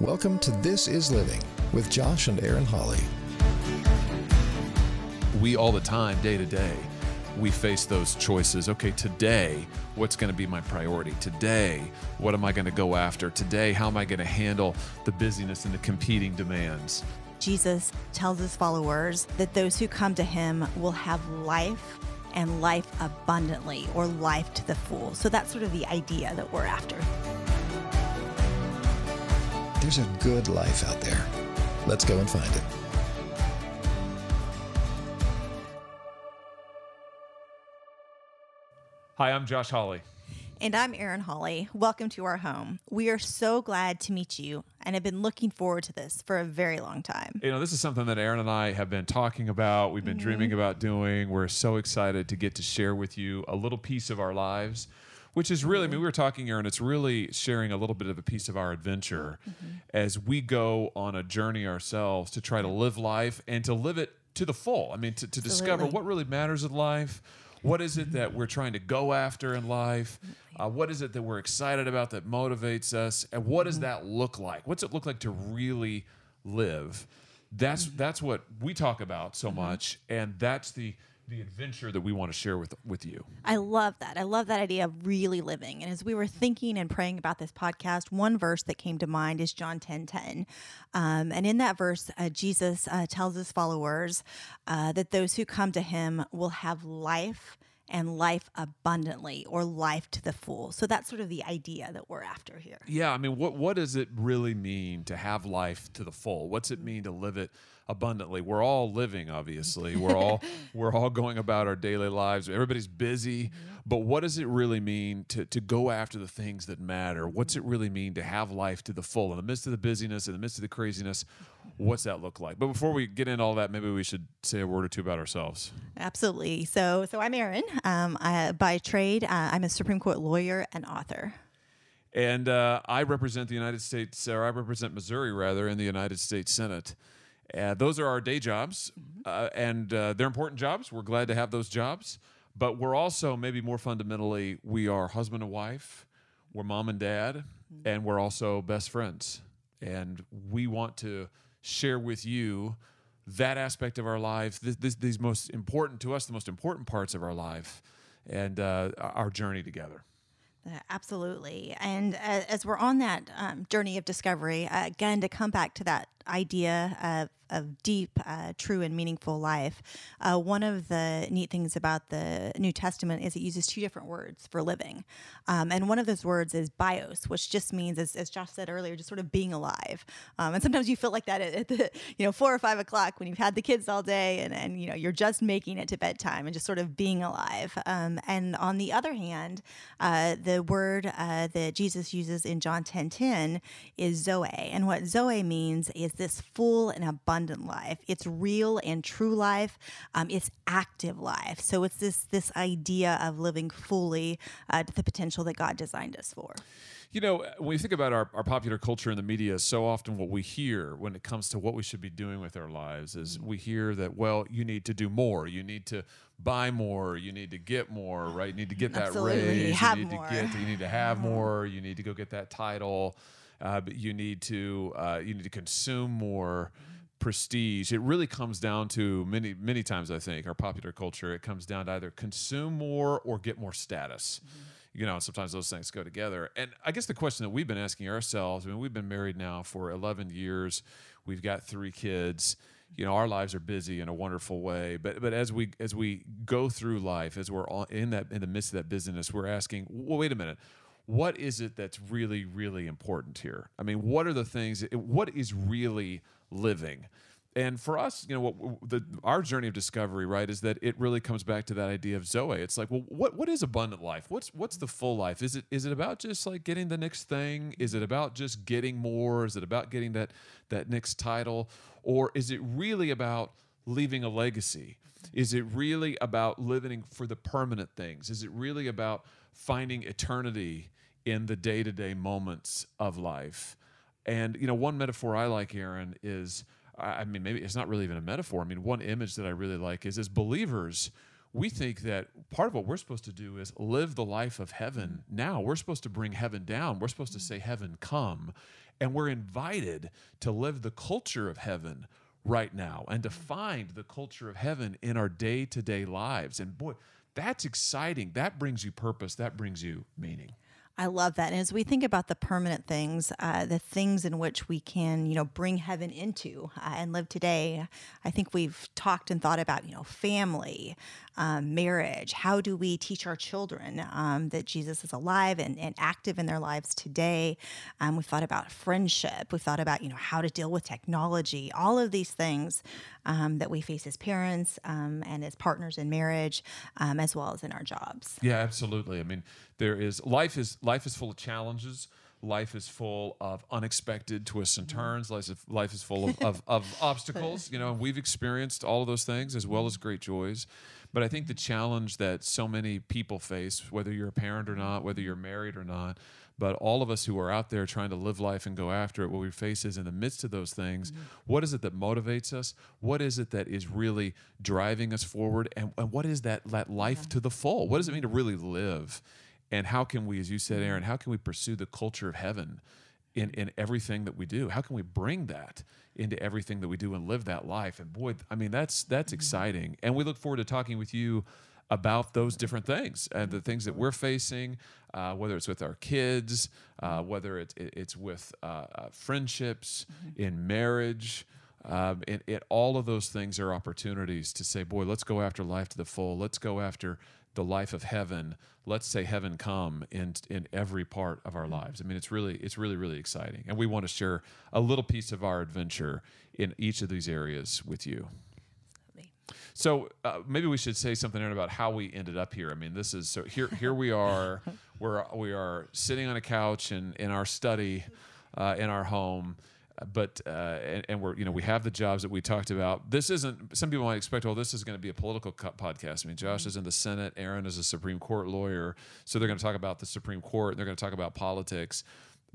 Welcome to This Is Living with Josh and Aaron Holly. We all the time, day to day, we face those choices. Okay, today, what's going to be my priority? Today, what am I going to go after? Today, how am I going to handle the busyness and the competing demands? Jesus tells his followers that those who come to him will have life and life abundantly or life to the full. So that's sort of the idea that we're after. There's a good life out there. Let's go and find it. Hi, I'm Josh Hawley. And I'm Erin Hawley. Welcome to our home. We are so glad to meet you and have been looking forward to this for a very long time. You know, this is something that Erin and I have been talking about, we've been mm -hmm. dreaming about doing. We're so excited to get to share with you a little piece of our lives which is really, I mean, mm-hmm. we were talking, Aaron, it's really sharing a little bit of a piece of our adventure mm-hmm. as we go on a journey ourselves to try to live life and to live it to the full. I mean, to, to discover what really matters in life. What is it that we're trying to go after in life? Uh, what is it that we're excited about that motivates us? And what does mm-hmm. that look like? What's it look like to really live? That's mm-hmm. that's what we talk about so much, and that's the the adventure that we want to share with with you. I love that. I love that idea of really living. And as we were thinking and praying about this podcast, one verse that came to mind is John 10 10. Um, and in that verse, uh, Jesus uh, tells his followers uh, that those who come to him will have life and life abundantly or life to the full. So that's sort of the idea that we're after here. Yeah, I mean what what does it really mean to have life to the full? What's it mean to live it abundantly? We're all living obviously. We're all we're all going about our daily lives. Everybody's busy. Yeah. But what does it really mean to, to go after the things that matter? What's it really mean to have life to the full? In the midst of the busyness, in the midst of the craziness, what's that look like? But before we get into all that, maybe we should say a word or two about ourselves. Absolutely. So, so I'm Erin. Um, by trade, uh, I'm a Supreme Court lawyer and author. And uh, I represent the United States, or I represent Missouri rather, in the United States Senate. Uh, those are our day jobs, mm-hmm. uh, and uh, they're important jobs. We're glad to have those jobs. But we're also maybe more fundamentally, we are husband and wife, we're mom and dad, mm-hmm. and we're also best friends. And we want to share with you that aspect of our life, this, this, these most important to us, the most important parts of our life, and uh, our journey together. Uh, absolutely. And uh, as we're on that um, journey of discovery, uh, again, to come back to that idea of, of deep, uh, true, and meaningful life. Uh, one of the neat things about the New Testament is it uses two different words for living. Um, and one of those words is bios, which just means, as, as Josh said earlier, just sort of being alive. Um, and sometimes you feel like that at, at, the, you know, four or five o'clock when you've had the kids all day and, and, you know, you're just making it to bedtime and just sort of being alive. Um, and on the other hand, uh, the word uh, that Jesus uses in John 10.10 10 is zoe. And what zoe means is this full and abundant life. It's real and true life. Um, it's active life. So it's this this idea of living fully uh, to the potential that God designed us for. You know, when you think about our, our popular culture and the media, so often what we hear when it comes to what we should be doing with our lives is mm-hmm. we hear that, well, you need to do more. You need to buy more. You need to get more, right? You need to get that Absolutely. raise. Have you need more. to get, you need to have more. You need to go get that title uh, you need to uh, you need to consume more prestige. It really comes down to many many times I think our popular culture it comes down to either consume more or get more status. Mm-hmm. You know, sometimes those things go together. And I guess the question that we've been asking ourselves, I mean, we've been married now for 11 years. We've got three kids you know our lives are busy in a wonderful way but but as we as we go through life as we're all in that in the midst of that busyness we're asking well wait a minute what is it that's really, really important here? I mean, what are the things, what is really living? and for us, you know, what the, our journey of discovery, right, is that it really comes back to that idea of Zoe. It's like, well, what what is abundant life? What's what's the full life? Is it is it about just like getting the next thing? Is it about just getting more? Is it about getting that that next title, or is it really about leaving a legacy? Is it really about living for the permanent things? Is it really about finding eternity in the day to day moments of life. And, you know, one metaphor I like, Aaron, is I mean, maybe it's not really even a metaphor. I mean, one image that I really like is as believers, we think that part of what we're supposed to do is live the life of heaven now. We're supposed to bring heaven down. We're supposed to say, Heaven come. And we're invited to live the culture of heaven right now and to find the culture of heaven in our day to day lives. And boy, that's exciting. That brings you purpose, that brings you meaning. I love that. And as we think about the permanent things, uh, the things in which we can, you know, bring heaven into uh, and live today, I think we've talked and thought about, you know, family, um, marriage? How do we teach our children um, that Jesus is alive and, and, active in their lives today? Um, we've thought about friendship. We've thought about, you know, how to deal with technology, all of these things um, that we face as parents um, and as partners in marriage, um, as well as in our jobs. Yeah, absolutely. I mean, there is life is life is full of challenges life is full of unexpected twists and mm-hmm. turns. Life is, life is full of, of, of obstacles. You know, we've experienced all of those things as well as mm-hmm. great joys. But I think the challenge that so many people face, whether you're a parent or not, whether you're married or not, but all of us who are out there trying to live life and go after it, what we face is in the midst of those things, mm-hmm. what is it that motivates us? What is it that is really driving us forward? And, and what is that, that life yeah. to the full? What does it mean to really live? and how can we as you said aaron mm-hmm. how can we pursue the culture of heaven in, in everything that we do how can we bring that into everything that we do and live that life and boy i mean that's that's mm-hmm. exciting and we look forward to talking with you about those different things and uh, the things that we're facing uh, whether it's with our kids uh, mm-hmm. whether it's, it's with uh, uh friendships in marriage um, and all of those things are opportunities to say boy let's go after life to the full let's go after the life of heaven. Let's say heaven come in in every part of our mm-hmm. lives. I mean, it's really it's really really exciting, and we want to share a little piece of our adventure in each of these areas with you. So uh, maybe we should say something about how we ended up here. I mean, this is so here. Here we are. we're we are sitting on a couch in in our study, uh, in our home, but uh, and, and, we're you know we have the jobs that we talked about. This isn't. Some people might expect, well, oh, this is going to be a political podcast. I mean, Josh mm-hmm. is in the Senate. Aaron is a Supreme Court lawyer, so they're going to talk about the Supreme Court. And they're going to talk about politics.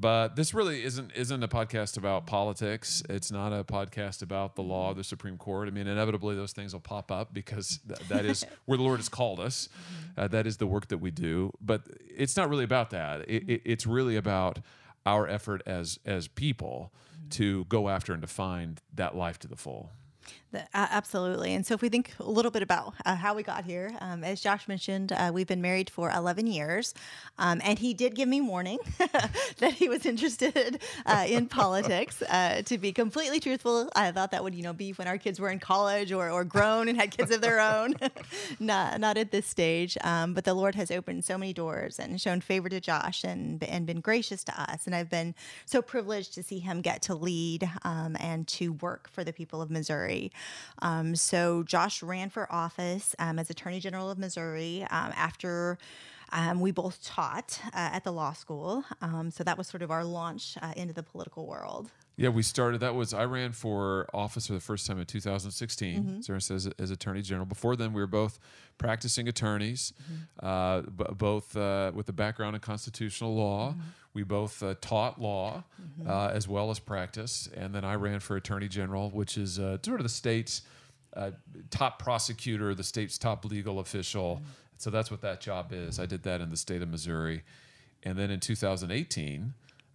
But this really isn't isn't a podcast about politics. It's not a podcast about the law, of the Supreme Court. I mean, inevitably those things will pop up because th that is where the Lord has called us. Mm-hmm. Uh, that is the work that we do. But it's not really about that. It, mm-hmm. it, it's really about our effort as as people to go after and define that life to the full. The, uh, absolutely. And so, if we think a little bit about uh, how we got here, um, as Josh mentioned, uh, we've been married for 11 years. Um, and he did give me warning that he was interested uh, in politics. Uh, to be completely truthful, I thought that would, you know, be when our kids were in college or, or grown and had kids of their own. not, not at this stage. Um, but the Lord has opened so many doors and shown favor to Josh and, and been gracious to us. And I've been so privileged to see him get to lead um, and to work for the people of Missouri. Um, so Josh ran for office um, as Attorney General of Missouri um, after. Um, we both taught uh, at the law school, um, so that was sort of our launch uh, into the political world. Yeah, we started. That was I ran for office for the first time in 2016. Mm-hmm. Sarah says as Attorney General. Before then, we were both practicing attorneys, mm-hmm. uh, b- both uh, with a background in constitutional law. Mm-hmm. We both uh, taught law mm-hmm. uh, as well as practice, and then I ran for Attorney General, which is uh, sort of the state's uh, top prosecutor, the state's top legal official. Mm-hmm. So that's what that job is. I did that in the state of Missouri, and then in 2018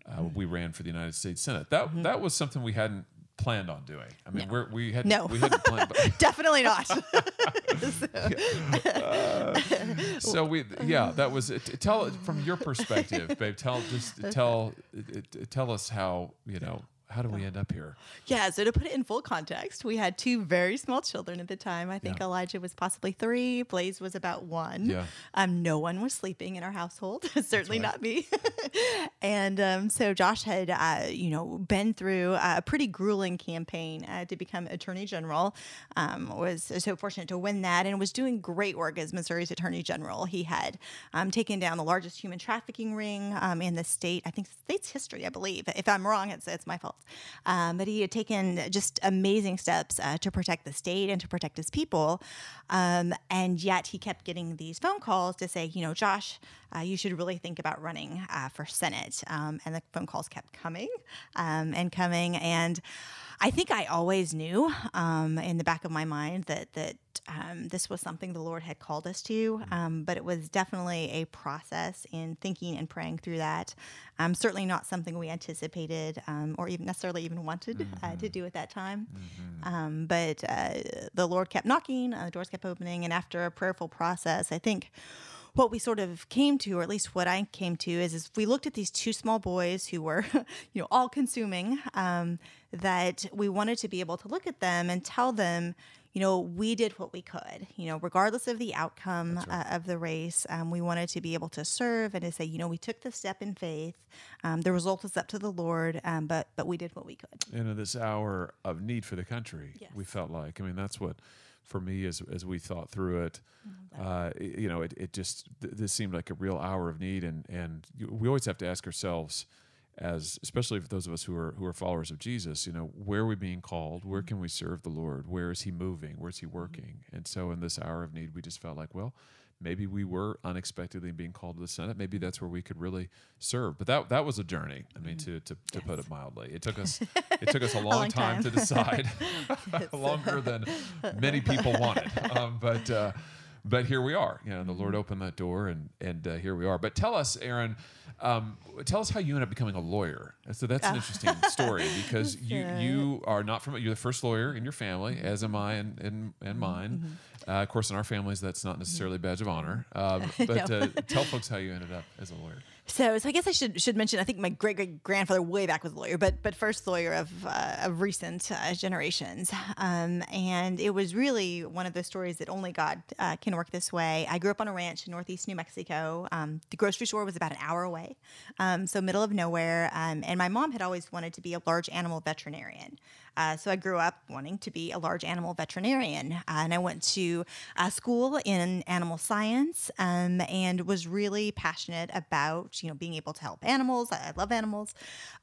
uh, we ran for the United States Senate. That mm-hmm. that was something we hadn't planned on doing. I mean, no. we're, we had no, we hadn't planned, but definitely not. so. Uh, so. we, yeah, that was. It. Tell from your perspective, babe. Tell just tell tell us how you know how do we end up here? Yeah, so to put it in full context, we had two very small children at the time. I think yeah. Elijah was possibly three, Blaze was about one. Yeah. Um, no one was sleeping in our household, certainly right. not me. and um, so Josh had, uh, you know, been through a pretty grueling campaign uh, to become attorney general. Um, was so fortunate to win that and was doing great work as Missouri's attorney general. He had um, taken down the largest human trafficking ring um, in the state. I think state's history, I believe. If I'm wrong, it's it's my fault. Um, but he had taken just amazing steps uh, to protect the state and to protect his people. Um, and yet he kept getting these phone calls to say, you know, Josh, uh, you should really think about running uh, for Senate. Um, and the phone calls kept coming um, and coming. And I think I always knew um, in the back of my mind that that um, this was something the Lord had called us to, mm-hmm. um, but it was definitely a process in thinking and praying through that. Um, certainly not something we anticipated um, or even necessarily even wanted mm-hmm. uh, to mm-hmm. do at that time. Mm-hmm. Um, but uh, the Lord kept knocking, uh, the doors kept opening, and after a prayerful process, I think what we sort of came to, or at least what I came to, is, is we looked at these two small boys who were, you know, all consuming. Um, that we wanted to be able to look at them and tell them, you know, we did what we could, you know, regardless of the outcome right. uh, of the race. Um, we wanted to be able to serve and to say, you know, we took the step in faith. Um, the result is up to the Lord, um, but but we did what we could. And in this hour of need for the country, yes. we felt like, I mean, that's what for me as as we thought through it, mm-hmm. uh, you know, it, it just th- this seemed like a real hour of need, and and we always have to ask ourselves as especially for those of us who are who are followers of Jesus, you know, where are we being called? Where mm-hmm. can we serve the Lord? Where is He moving? Where is He mm-hmm. working? And so, in this hour of need, we just felt like, well, maybe we were unexpectedly being called to the Senate. Maybe that's where we could really serve. But that that was a journey. I mean, mm-hmm. to to, to yes. put it mildly, it took us it took us a long, a long time. time. to decide, longer than many people wanted. Um, but uh, but here we are. You know, the Lord opened that door, and and uh, here we are. But tell us, Aaron, um, tell us how you end up becoming a lawyer. So that's an ah. interesting story because you you are not from you're the first lawyer in your family, mm-hmm. as am I and and, and mine. Mm -hmm. uh, of course, in our families, that's not mm-hmm. necessarily a badge of honor. Um, but uh, tell folks how you ended up as a lawyer. So, so I guess I should should mention. I think my great great grandfather way back was a lawyer, but but first lawyer of uh, of recent uh, generations. Um, and it was really one of those stories that only God uh, can work this way. I grew up on a ranch in northeast New Mexico. Um, the grocery store was about an hour away, um, so middle of nowhere. Um, and my mom had always wanted to be a large animal veterinarian. Uh, so I grew up wanting to be a large animal veterinarian, uh, and I went to uh, school in animal science um, and was really passionate about you know being able to help animals. I, I love animals,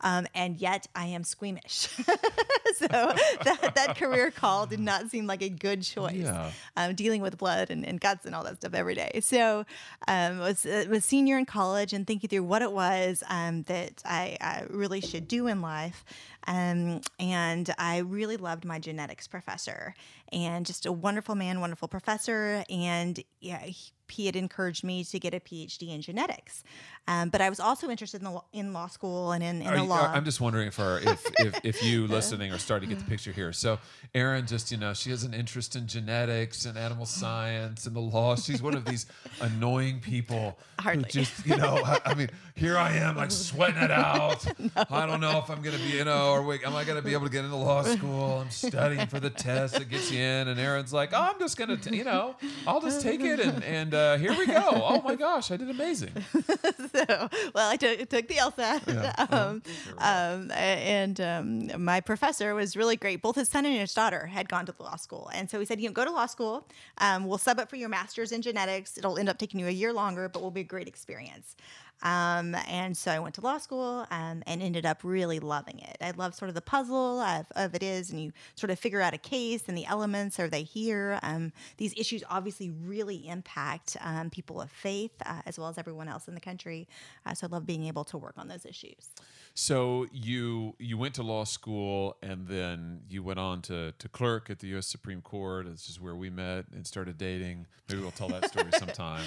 um, and yet I am squeamish. so that, that, career call did not seem like a good choice. Yeah. Um, dealing with blood and, and, guts and all that stuff every day. So um, was uh, was senior in college and thinking through what it was um, that I, I really should do in life. Um, and I really loved my genetics professor and just a wonderful man, wonderful professor. And yeah, he, had encouraged me to get a PhD in genetics. Um, but I was also interested in, the, in law school and in, in the you, law. I'm just wondering if, if, if, you listening are starting to get the mm-hmm. picture here. So Erin, just, you know, she has an interest in genetics and animal science and the law. She's one of these annoying people Hardly. who just, you know, I, I, mean, here I am like sweating it out. no. I don't know if I'm going to be, you know, or am I going to be able to get into law school? I'm studying for the test that gets you in, and Aaron's like, "Oh, I'm just gonna, you know, I'll just take it, and and uh, here we go. Oh my gosh, I did amazing." so, well, I took, took the LSAT, yeah. um, um, and um, my professor was really great. Both his son and his daughter had gone to the law school, and so he said, "You know, go to law school. Um, we'll sub up for your master's in genetics. It'll end up taking you a year longer, but will be a great experience." Um, and so I went to law school um, and ended up really loving it. I love sort of the puzzle of, of, it is, and you sort of figure out a case and the elements are they here? Um, these issues obviously really impact um, people of faith uh, as well as everyone else in the country. Uh, so I love being able to work on those issues. So you you went to law school and then you went on to to clerk at the U.S. Supreme Court. This is where we met and started dating. Maybe we'll tell that story sometime.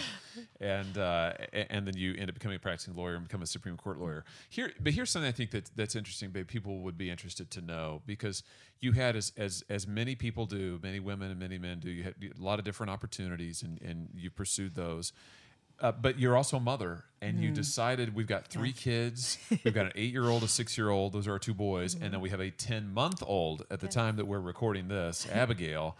And uh, and then you end up becoming practicing lawyer and become a Supreme Court lawyer. Here, but here's something I think that that's interesting, but people would be interested to know because you had as as as many people do, many women and many men do. You had a lot of different opportunities, and and you pursued those. Uh, but you're also a mother, and mm. you mm-hmm. decided we've got three yes. kids. We've got an eight year old, a six year old. Those are our two boys, mm-hmm. and then we have a ten month old at the time that we're recording this, Abigail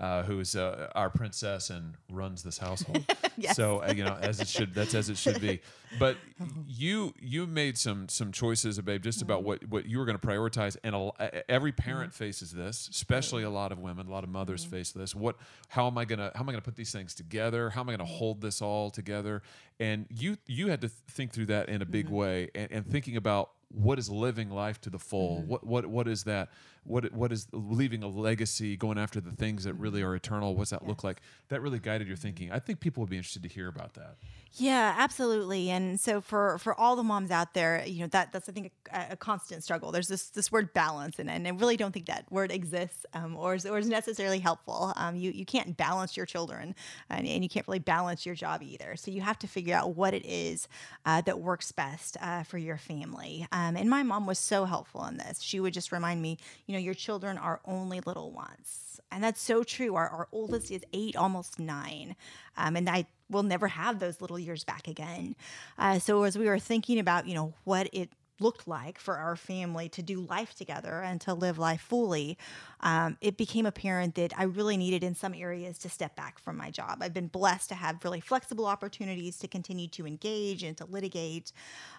uh, who is uh, our princess and runs this household. yes. So uh, you know, as it should, that's as it should be. But you you made some some choices, uh, babe, just about mm-hmm. what what you were going to prioritize. And a, every parent mm-hmm. faces this, especially a mm-hmm. lot of women, a lot of mothers mm-hmm. face this. What? How am I gonna How am I gonna put these things together? How am I gonna mm-hmm. hold this all together? And you you had to think through that in a big mm-hmm. way, and, and thinking about what is living life to the full. What what what is that? what what is leaving a legacy, going after the things that really mm-hmm. are eternal. What's that yes. look like? That really guided your thinking. I think people would be interested to hear about that. Yeah, absolutely. And so for for all the moms out there, you know that that's I think a, a constant struggle. There's this this word balance, and and I really don't think that word exists um, or is, or is necessarily helpful. Um, you you can't balance your children, and, and, you can't really balance your job either. So you have to figure out what it is uh, that works best uh, for your family. Um, and my mom was so helpful in this. She would just remind me you know, your children are only little ones. And that's so true. Our, our oldest is eight, almost nine. Um, and I will never have those little years back again. Uh, so as we were thinking about, you know, what it looked like for our family to do life together and to live life fully, um, it became apparent that I really needed, in some areas, to step back from my job. I've been blessed to have really flexible opportunities to continue to engage and to litigate.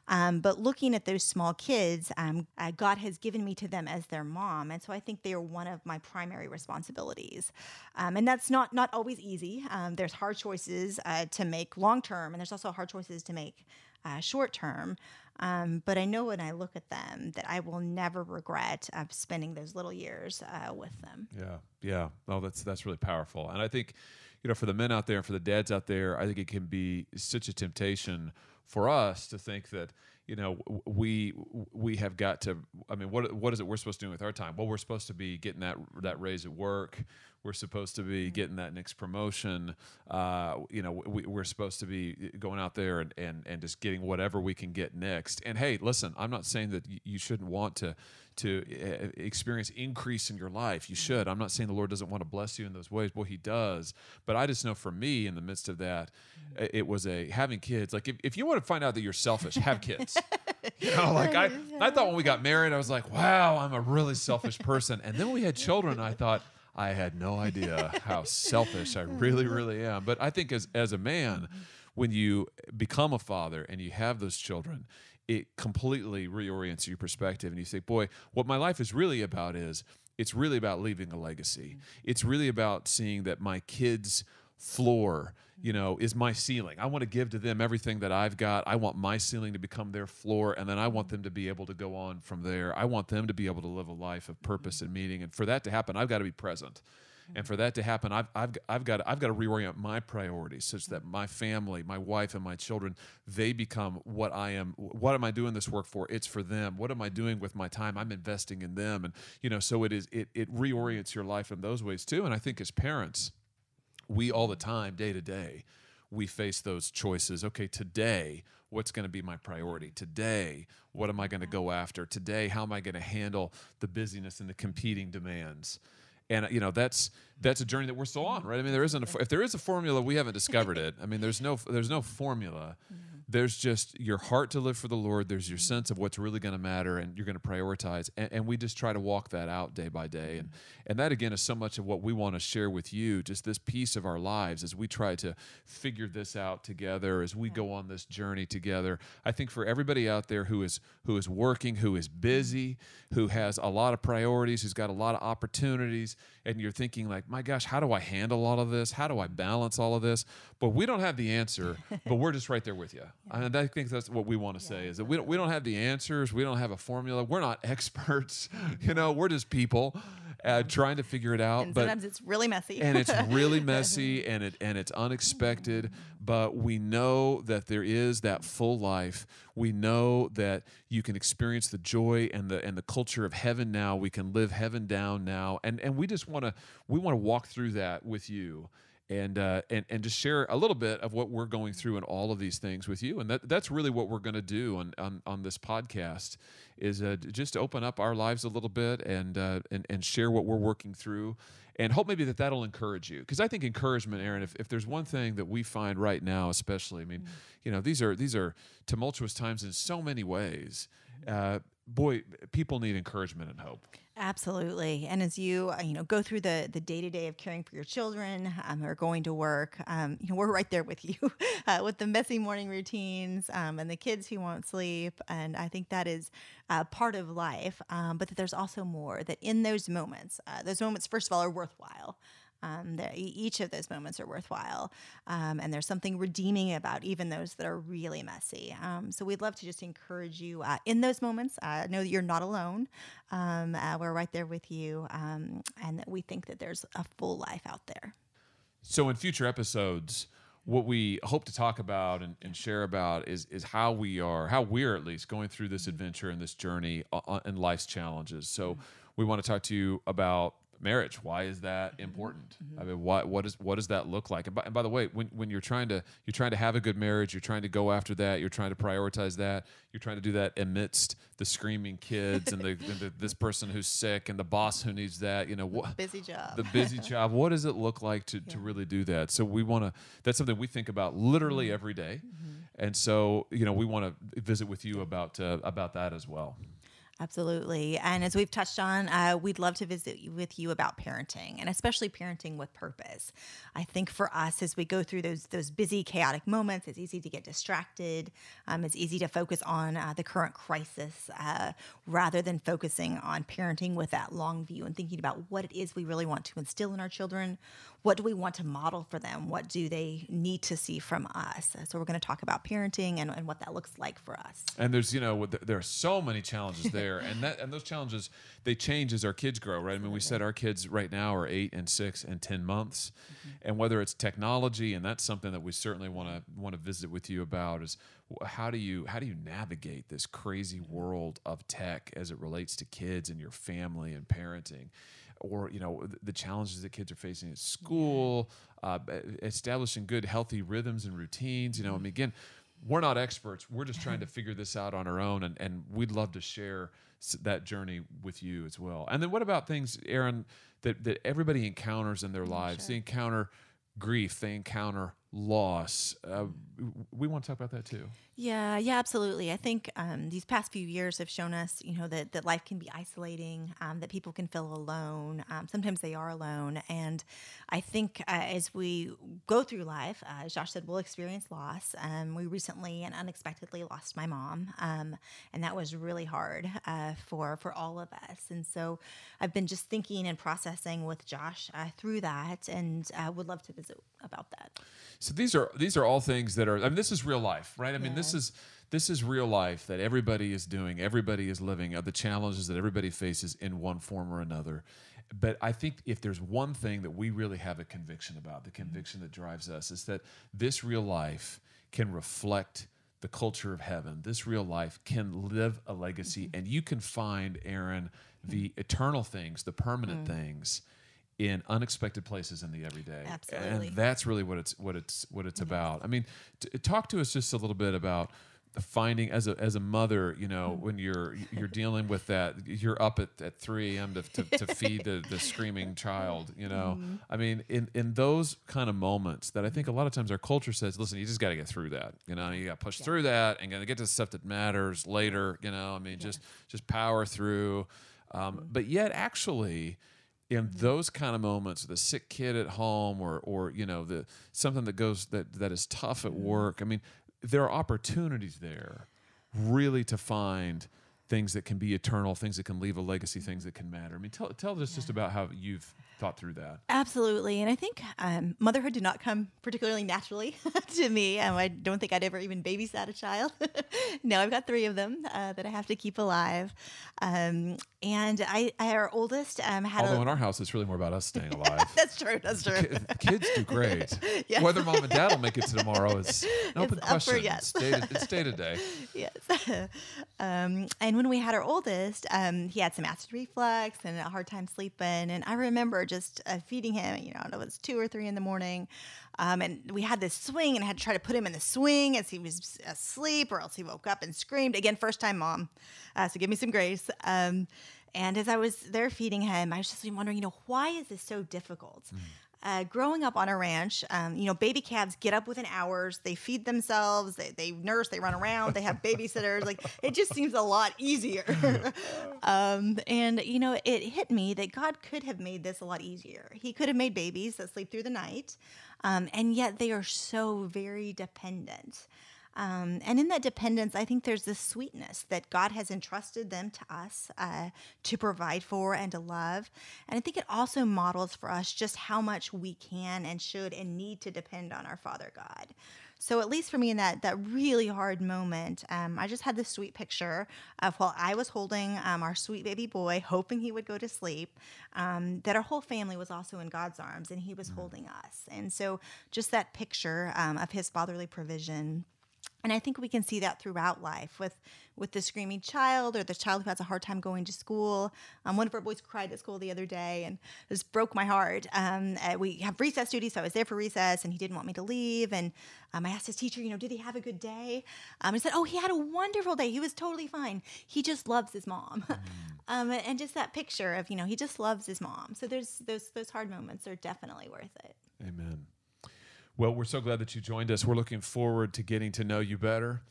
Um, but looking at those small kids, um, uh, God has given me to them as their mom. And so I think they are one of my primary responsibilities. Um, and that's not, not always easy. Um, there's hard choices uh, to make long term, and there's also hard choices to make. Uh, short term. Um, but I know when I look at them that I will never regret uh, spending those little years uh, with them. Yeah, yeah. Oh, that's that's really powerful. And I think, you know, for the men out there and for the dads out there, I think it can be such a temptation for us to think that you know we we have got to i mean what what is it we're supposed to do with our time well we're supposed to be getting that that raise at work we're supposed to be mm-hmm. getting that next promotion. Uh, you know, we, are supposed to be going out there and, and and just getting whatever we can get next. And hey, listen, I'm not saying that you shouldn't want to to eh, eh, experience increase in your life. You should. I'm not saying the Lord doesn't want to bless you in those ways. Well, He does. But I just know for me, in the midst of that, mm-hmm. eh, it was a having kids. Like if, if you want to find out that you're selfish, have kids. you know, like I I thought when we got married, I was like, wow, I'm a really selfish person. And then we had children. I thought. I had no idea how selfish I really, really am. But I think as, as a man, when you become a father and you have those children, it completely reorients your perspective. And you think, boy, what my life is really about is it's really about leaving a legacy. It's really about seeing that my kids' floor you know, is my ceiling. I want to give to them everything that I've got. I want my ceiling to become their floor, and then I want them to be able to go on from there. I want them to be able to live a life of purpose and meaning. And for that to happen, I've got to be present. And for that to happen, I've, I've, I've, got, I've got to reorient my priorities such that my family, my wife, and my children, they become what I am. What am I doing this work for? It's for them. What am I doing with my time? I'm investing in them. And, you know, so it is, it, it reorients your life in those ways too. And I think as parents, we all the time, day to day, we face those choices. Okay, today, what's going to be my priority? Today, what am I going to go after? Today, how am I going to handle the busyness and the competing demands? and you know that's that's a journey that we're still on right i mean there isn't a, if there is a formula we haven't discovered it i mean there's no there's no formula mm-hmm there's just your heart to live for the Lord. There's your sense of what's really going to matter, and you're going to prioritize. And, and, we just try to walk that out day by day. And and that again is so much of what we want to share with you. Just this piece of our lives as we try to figure this out together, as we go on this journey together. I think for everybody out there who is who is working, who is mm-hmm. busy, who has a lot of priorities, who's got a lot of opportunities, and you're thinking like, my gosh, how do I handle all of this? How do I balance all of this? But we don't have the answer. but we're just right there with you. Yeah. I, I think that's what we want to yeah, say is that we don't, we don't have the answers. We don't have a formula. We're not experts. you know, we're just people uh, trying to figure it out. And but, sometimes it's really messy. and it's really messy and it and it's unexpected. But we know that there is that full life. We know that you can experience the joy and the and the culture of heaven now. We can live heaven down now. And and we just wanna we wanna walk through that with you and uh, and and just share a little bit of what we're going through and all of these things with you. And that that's really what we're going to do on, on on this podcast is uh, just open up our lives a little bit and uh, and and share what we're working through, and hope maybe that that'll encourage you. Because I think encouragement, Aaron, if, if there's one thing that we find right now, especially, I mean, mm-hmm. you know, these are these are tumultuous times in so many ways. Mm-hmm. Uh, boy, people need encouragement and hope. Absolutely. And as you, uh, you know, go through the the day to day of caring for your children um, or going to work, um, you know, we're right there with you uh, with the messy morning routines um, and the kids who won't sleep. And I think that is uh, part of life. Um, but that there's also more. That in those moments, uh, those moments, first of all, are worthwhile. Um, each of those moments are worthwhile. Um, and there's something redeeming about even those that are really messy. Um, so we'd love to just encourage you uh, in those moments. Uh, know that you're not alone. Um, uh, we're right there with you. Um, and that we think that there's a full life out there. So in future episodes, what we hope to talk about and, and, share about is is how we are how we're at least going through this adventure and this journey uh, uh, and life's challenges so mm-hmm. we want to talk to you about marriage. Why is that mm-hmm. important? Mm-hmm. I mean, what what is what does that look like? And by, and by, the way, when, when you're trying to you're trying to have a good marriage, you're trying to go after that, you're trying to prioritize that, you're trying to do that amidst the screaming kids and, the, and the, this person who's sick and the boss who needs that. You know, wh- busy job, the busy job. What does it look like to yeah. to really do that? So we want to. That's something we think about literally mm-hmm. every day. Mm-hmm. and so you know we want to visit with you about uh, about that as well. Absolutely. And as we've touched on, uh, we'd love to visit with you about parenting and especially parenting with purpose. I think for us, as we go through those, those busy, chaotic moments, it's easy to get distracted. Um, it's easy to focus on uh, the current crisis uh, rather than focusing on parenting with that long view and thinking about what it is we really want to instill in our children, what do we want to model for them? What do they need to see from us? So we're going to talk about parenting and, and what that looks like for us. And there's, you know, there are so many challenges there, and that and those challenges they change as our kids grow, right? I mean, we said our kids right now are eight and six and ten months, mm-hmm. and whether it's technology, and that's something that we certainly want to want to visit with you about is how do you how do you navigate this crazy world of tech as it relates to kids and your family and parenting or you know the challenges that kids are facing at school, uh, establishing good healthy rhythms and routines. You know, I mean, again, we're not experts. We're just trying to figure this out on our own, and, and we'd love to share that journey with you as well. And then what about things, Aaron, that that everybody encounters in their mm, lives? Sure. They encounter grief. They encounter loss. Uh, we want to talk about that too. Yeah, yeah, absolutely. I think um, these past few years have shown us, you know, that that life can be isolating, um, that people can feel alone. Um, sometimes they are alone, and I think uh, as we go through life, uh, Josh said we'll experience loss. Um, we recently and unexpectedly lost my mom, um, and that was really hard uh, for for all of us. And so I've been just thinking and processing with Josh uh, through that, and uh, would love to visit about that. So these are these are all things that are. I mean, this is real life, right? I mean this is this is real life that everybody is doing, everybody is living, uh, the challenges that everybody faces in one form or another. But I think if there's one thing that we really have a conviction about, the mm-hmm. conviction that drives us is that this real life can reflect the culture of heaven. This real life can live a legacy, mm-hmm. and you can find, Aaron, the mm-hmm. eternal things, the permanent mm. things in unexpected places in the everyday. Absolutely. And that's really what it's what it's what it's about. I mean, t- talk to us just a little bit about finding as a as a mother you know mm-hmm. when you're you're dealing with that you're up at, at 3 a.m to, to, to feed the, the screaming child you know mm i mean in in those kind of moments that i think a lot of times our culture says listen you just got to get through that you know you got to push yeah. through that and gonna get to the stuff that matters later you know i mean yeah. just just power through um, mm but yet actually in mm-hmm. those kind of moments, the sick kid at home, or or you know the something that goes that that is tough at mm-hmm. work. I mean, there are opportunities there, really, to find things that can be eternal, things that can leave a legacy, things that can matter. I mean, tell, tell us yeah. just about how you've thought through that. Absolutely. And I think um, motherhood did not come particularly naturally to me. Um, I don't think I'd ever even babysat a child. now I've got three of them uh, that I have to keep alive. Um, and I, I, our oldest um, had. Although a, in our house, it's really more about us staying alive. that's true. That's true. kids do great. yes. Whether mom and dad will make it to tomorrow is an it's open question. For, yes. It's day to, it's day to day. Yes. Um, and when we had our oldest, um, he had some acid reflux and a hard time sleeping. And I remember just uh, feeding him, you know, it was two or three in the morning. Um, and we had this swing and I had to try to put him in the swing as he was asleep or else he woke up and screamed. Again, first time mom. Uh, so give me some grace. Um, and as I was there feeding him, I was just wondering, you know, why is this so difficult? Mm. Uh, growing up on a ranch, um, you know, baby calves get up within hours. They feed themselves. They, they nurse. They run around. They have babysitters. like it just seems a lot easier. um, and you know, it hit me that God could have made this a lot easier. He could have made babies that sleep through the night, um, and yet they are so very dependent. Um, and in that dependence, I think there's this sweetness that God has entrusted them to us uh, to provide for and to love. And I think it also models for us just how much we can and should and need to depend on our Father God. So at least for me in that that really hard moment, um, I just had this sweet picture of while I was holding um, our sweet baby boy, hoping he would go to sleep, um, that our whole family was also in God's arms and He was mm-hmm. holding us. And so just that picture um, of His fatherly provision and i think we can see that throughout life with with the screaming child or the child who has a hard time going to school um, one of our boys cried at school the other day and just broke my heart um, uh, we have recess duty so i was there for recess and he didn't want me to leave and um, i asked his teacher you know did he have a good day um, he said oh he had a wonderful day he was totally fine he just loves his mom mm. um, and just that picture of you know he just loves his mom so there's those those hard moments are definitely worth it amen well, we're so glad that you joined us. We're looking forward to getting to know you better.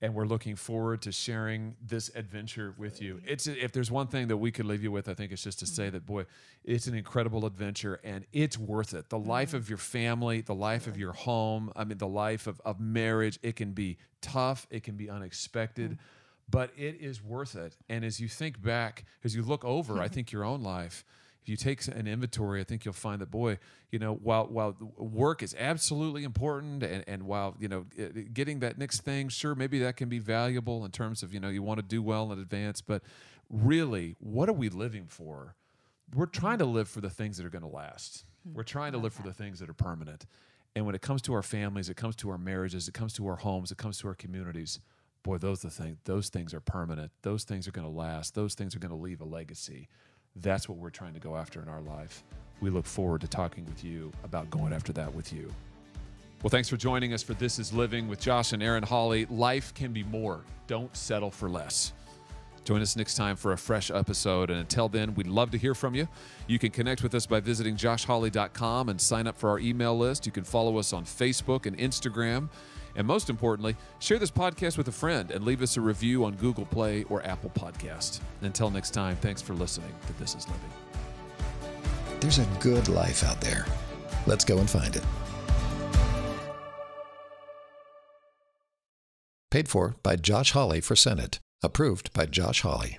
And we're looking forward to sharing this adventure with you. It's if there's one thing that we could leave you with, I think it's just to say mm-hmm. that boy, it's an incredible adventure and it's worth it. The life mm-hmm. of your family, the life of your home, I mean the life of, of marriage, it can be tough, it can be unexpected, mm-hmm. but it is worth it. And as you think back, as you look over, I think your own life, you take an inventory, I think you'll find that boy, you know, while while work is absolutely important, and and while you know getting that next thing, sure, maybe that can be valuable in terms of you know you want to do well in advance, but really, what are we living for? We're trying to live for the things that are going to last. Hmm, We're trying to live for the things that are permanent. And when it comes to our families, it comes to our marriages, it comes to our homes, it comes to our communities. Boy, those the thing. Those things are permanent. Those things are going to last. Those things are going to leave a legacy. That's what we're trying to go after in our life. We look forward to talking with you about going after that with you. Well, thanks for joining us for This is Living with Josh and Aaron Hawley. Life can be more. Don't settle for less. Join us next time for a fresh episode. And until then, we'd love to hear from you. You can connect with us by visiting joshhawley.com and sign up for our email list. You can follow us on Facebook and Instagram. And most importantly, share this podcast with a friend and leave us a review on Google Play or Apple Podcast. Until next time, thanks for listening to This Is Living. There's a good life out there. Let's go and find it. Paid for by Josh Hawley for Senate. Approved by Josh Hawley.